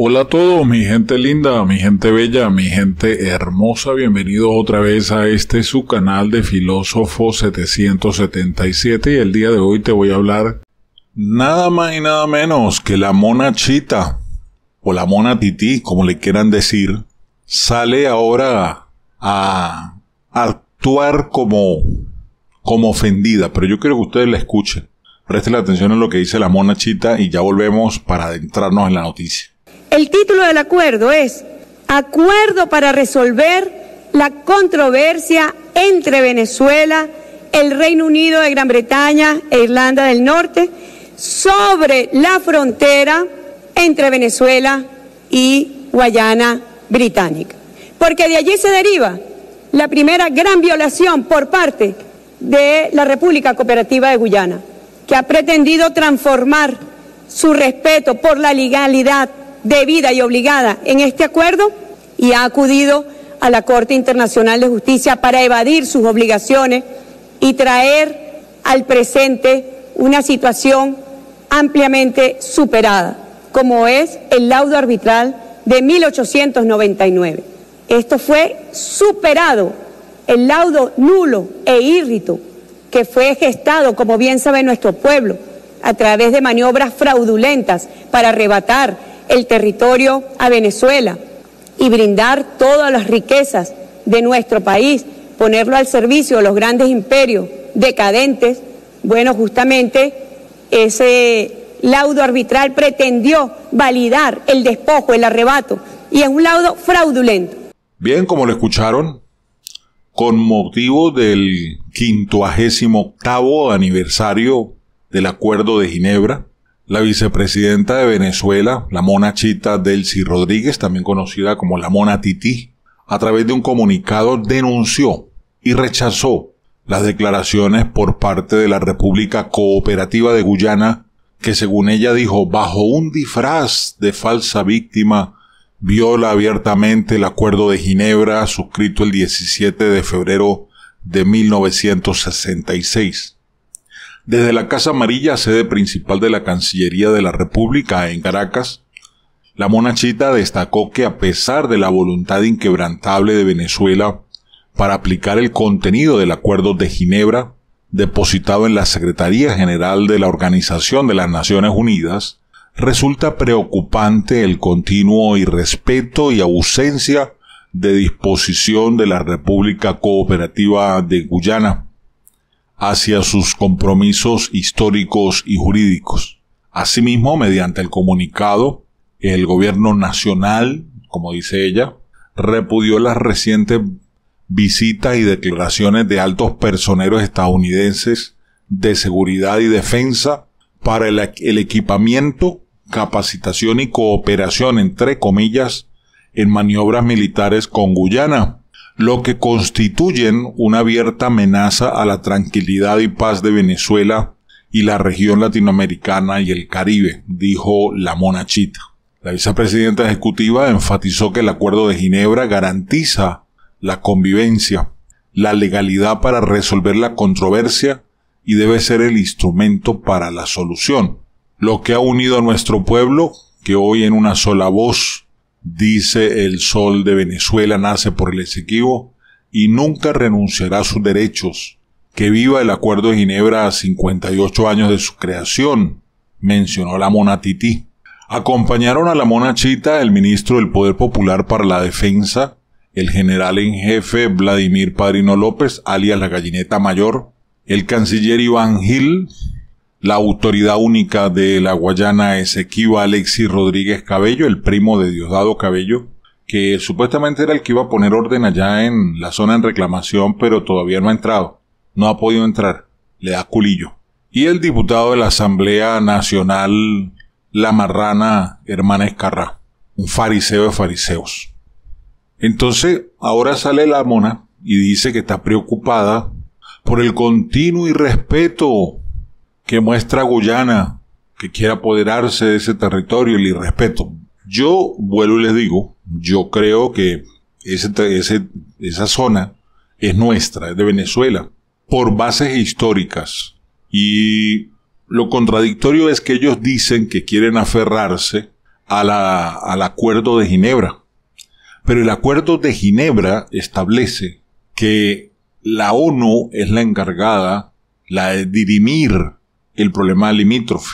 Hola a todos, mi gente linda, mi gente bella, mi gente hermosa, bienvenidos otra vez a este su canal de Filósofo 777 y el día de hoy te voy a hablar nada más y nada menos que la mona chita o la mona tití, como le quieran decir, sale ahora a actuar como como ofendida, pero yo quiero que ustedes la escuchen. Presten atención a lo que dice la mona chita y ya volvemos para adentrarnos en la noticia. El título del acuerdo es Acuerdo para resolver la controversia entre Venezuela, el Reino Unido de Gran Bretaña e Irlanda del Norte sobre la frontera entre Venezuela y Guayana Británica. Porque de allí se deriva la primera gran violación por parte de la República Cooperativa de Guyana, que ha pretendido transformar su respeto por la legalidad debida y obligada en este acuerdo y ha acudido a la Corte Internacional de Justicia para evadir sus obligaciones y traer al presente una situación ampliamente superada, como es el laudo arbitral de 1899. Esto fue superado, el laudo nulo e írrito que fue gestado, como bien sabe nuestro pueblo, a través de maniobras fraudulentas para arrebatar el territorio a Venezuela y brindar todas las riquezas de nuestro país, ponerlo al servicio de los grandes imperios decadentes, bueno, justamente ese laudo arbitral pretendió validar el despojo, el arrebato, y es un laudo fraudulento. Bien, como lo escucharon, con motivo del 58 aniversario del Acuerdo de Ginebra, la vicepresidenta de Venezuela, la mona Chita Delcy Rodríguez, también conocida como la mona Tití, a través de un comunicado denunció y rechazó las declaraciones por parte de la República Cooperativa de Guyana, que según ella dijo, bajo un disfraz de falsa víctima, viola abiertamente el Acuerdo de Ginebra suscrito el 17 de febrero de 1966. Desde la Casa Amarilla, sede principal de la Cancillería de la República en Caracas, la monachita destacó que a pesar de la voluntad inquebrantable de Venezuela para aplicar el contenido del Acuerdo de Ginebra, depositado en la Secretaría General de la Organización de las Naciones Unidas, resulta preocupante el continuo irrespeto y ausencia de disposición de la República Cooperativa de Guyana hacia sus compromisos históricos y jurídicos. Asimismo, mediante el comunicado, el gobierno nacional, como dice ella, repudió las recientes visitas y declaraciones de altos personeros estadounidenses de seguridad y defensa para el, equipamiento, capacitación y cooperación, entre comillas, en maniobras militares con Guyana, lo que constituyen una abierta amenaza a la tranquilidad y paz de Venezuela y la región latinoamericana y el Caribe, dijo la monachita. La vicepresidenta ejecutiva enfatizó que el Acuerdo de Ginebra garantiza la convivencia, la legalidad para resolver la controversia y debe ser el instrumento para la solución. Lo que ha unido a nuestro pueblo, que hoy en una sola voz dice el sol de Venezuela nace por el Esequibo, y nunca renunciará a sus derechos. Que viva el Acuerdo de Ginebra a 58 años de su creación, mencionó la mona titi Acompañaron a la mona Chita el ministro del Poder Popular para la Defensa, el general en jefe Vladimir Padrino López, alias la gallineta mayor, el canciller Iván Gil, la autoridad única de la Guayana Esequiba Alexis Rodríguez Cabello, el primo de Diosdado Cabello, que supuestamente era el que iba a poner orden allá en la zona en reclamación, pero todavía no ha entrado. No ha podido entrar. Le da culillo. Y el diputado de la Asamblea Nacional, la marrana hermana Escarra. Un fariseo de fariseos. Entonces, ahora sale la mona y dice que está preocupada por el continuo irrespeto que muestra Guyana que quiere apoderarse de ese territorio, el irrespeto. Yo vuelvo y les digo, yo creo que ese, esa zona es nuestra, es de Venezuela, por bases históricas. Y lo contradictorio es que ellos dicen que quieren aferrarse a la, al acuerdo de Ginebra. Pero el acuerdo de Ginebra establece que la ONU es la encargada, la de dirimir el problema limítrofe.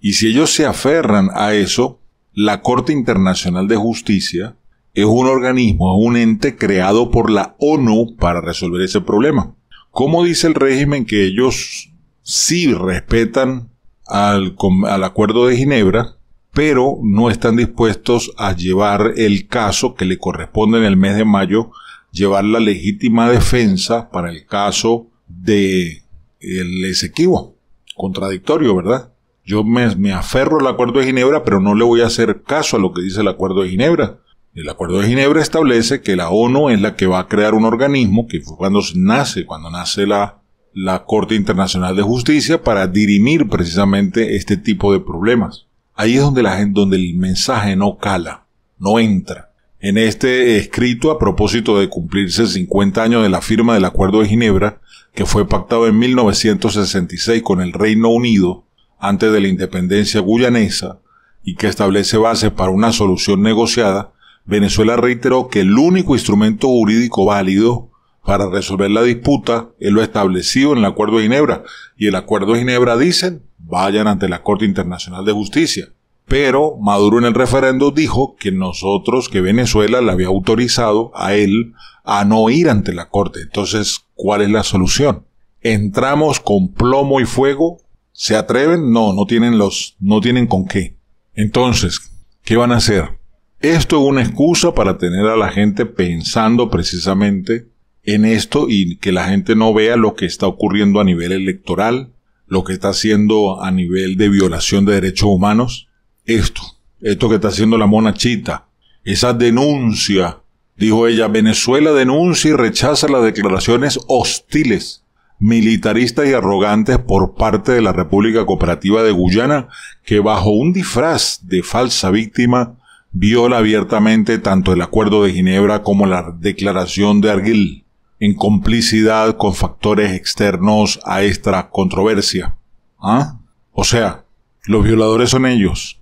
Y si ellos se aferran a eso, la Corte Internacional de Justicia es un organismo, un ente creado por la ONU para resolver ese problema. ¿Cómo dice el régimen que ellos sí respetan al, al Acuerdo de Ginebra, pero no están dispuestos a llevar el caso que le corresponde en el mes de mayo, llevar la legítima defensa para el caso de el Esequibo? contradictorio, ¿verdad? Yo me, me, aferro al Acuerdo de Ginebra, pero no le voy a hacer caso a lo que dice el Acuerdo de Ginebra. El Acuerdo de Ginebra establece que la ONU es la que va a crear un organismo, que fue cuando nace, cuando nace la, la Corte Internacional de Justicia, para dirimir precisamente este tipo de problemas. Ahí es donde, la, donde el mensaje no cala, no entra. En este escrito, a propósito de cumplirse 50 años de la firma del Acuerdo de Ginebra, que fue pactado en 1966 con el Reino Unido antes de la independencia guyanesa y que establece bases para una solución negociada, Venezuela reiteró que el único instrumento jurídico válido para resolver la disputa es lo establecido en el Acuerdo de Ginebra. Y el Acuerdo de Ginebra dicen, vayan ante la Corte Internacional de Justicia. Pero Maduro en el referendo dijo que nosotros, que Venezuela le había autorizado a él a no ir ante la Corte. Entonces, ¿Cuál es la solución? ¿Entramos con plomo y fuego? ¿Se atreven? No, no tienen los, no tienen con qué. Entonces, ¿qué van a hacer? Esto es una excusa para tener a la gente pensando precisamente en esto y que la gente no vea lo que está ocurriendo a nivel electoral, lo que está haciendo a nivel de violación de derechos humanos. Esto, esto que está haciendo la monachita, esa denuncia Dijo ella, Venezuela denuncia y rechaza las declaraciones hostiles, militaristas y arrogantes por parte de la República Cooperativa de Guyana, que bajo un disfraz de falsa víctima viola abiertamente tanto el Acuerdo de Ginebra como la Declaración de Arguil, en complicidad con factores externos a esta controversia. ¿Ah? O sea, los violadores son ellos,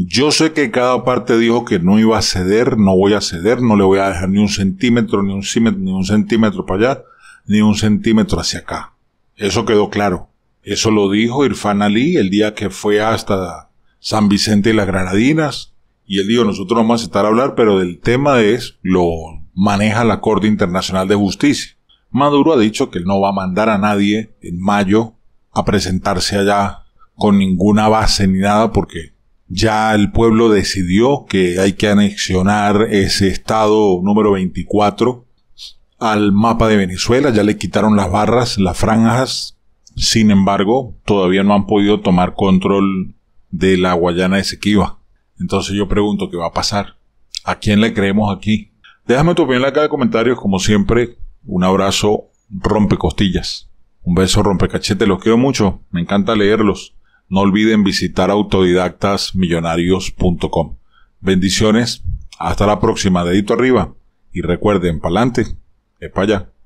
yo sé que cada parte dijo que no iba a ceder, no voy a ceder, no le voy a dejar ni un centímetro, ni un centímetro, ni un centímetro para allá, ni un centímetro hacia acá. Eso quedó claro. Eso lo dijo Irfan Ali el día que fue hasta San Vicente y las Granadinas. Y él dijo, nosotros vamos a estar a hablar, pero del tema es, lo maneja la Corte Internacional de Justicia. Maduro ha dicho que él no va a mandar a nadie en mayo a presentarse allá con ninguna base ni nada porque ya el pueblo decidió que hay que anexionar ese estado número 24 al mapa de Venezuela, ya le quitaron las barras, las franjas, sin embargo, todavía no han podido tomar control de la Guayana Esequiba. Entonces yo pregunto, ¿qué va a pasar? ¿A quién le creemos aquí? Déjame tu opinión en la caja de comentarios, como siempre, un abrazo rompe costillas. Un beso rompe cachete, los quiero mucho, me encanta leerlos. No olviden visitar autodidactasmillonarios.com. Bendiciones, hasta la próxima, dedito arriba. Y recuerden, pa'lante, es para allá.